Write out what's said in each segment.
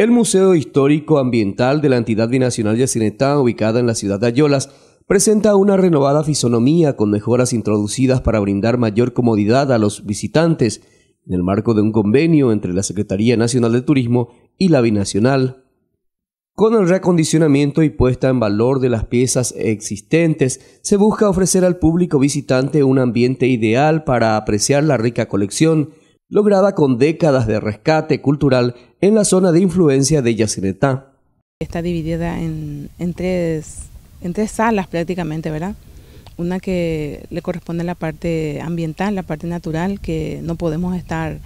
El Museo Histórico Ambiental de la entidad binacional Yacinetá, ubicada en la ciudad de Ayolas, presenta una renovada fisonomía con mejoras introducidas para brindar mayor comodidad a los visitantes en el marco de un convenio entre la Secretaría Nacional de Turismo y la Binacional. Con el reacondicionamiento y puesta en valor de las piezas existentes, se busca ofrecer al público visitante un ambiente ideal para apreciar la rica colección lograda con décadas de rescate cultural en la zona de influencia de Yacinetá. Está dividida en, tres, tres salas prácticamente, ¿verdad? Una que le corresponde a la parte ambiental, la parte natural, que no podemos estar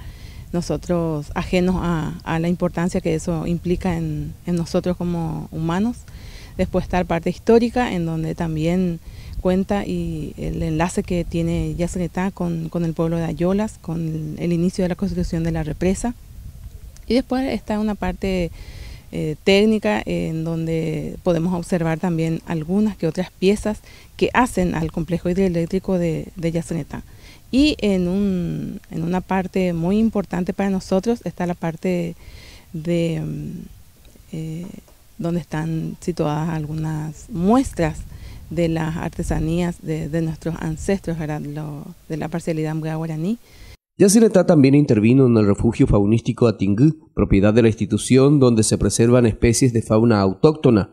nosotros ajenos a, la importancia que eso implica en, en nosotros como humanos. Después está la parte histórica, en donde también cuenta y el enlace que tiene Yacyretá con, con el pueblo de Ayolas, con el, inicio de la construcción de la represa. Y después está una parte eh, técnica en donde podemos observar también algunas que otras piezas que hacen al complejo hidroeléctrico de, de Y en, un, en una parte muy importante para nosotros está la parte de... Eh, donde están situadas algunas muestras de las artesanías de, nuestros ancestros, de la parcialidad guaraní. Yacyretá también intervino en el refugio faunístico Atingú, propiedad de la institución donde se preservan especies de fauna autóctona.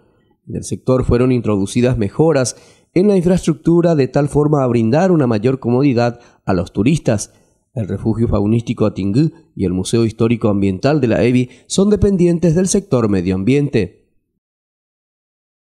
En el sector fueron introducidas mejoras en la infraestructura de tal forma a brindar una mayor comodidad a los turistas. El refugio faunístico Atingú y el Museo Histórico Ambiental de la EBI son dependientes del sector medio ambiente.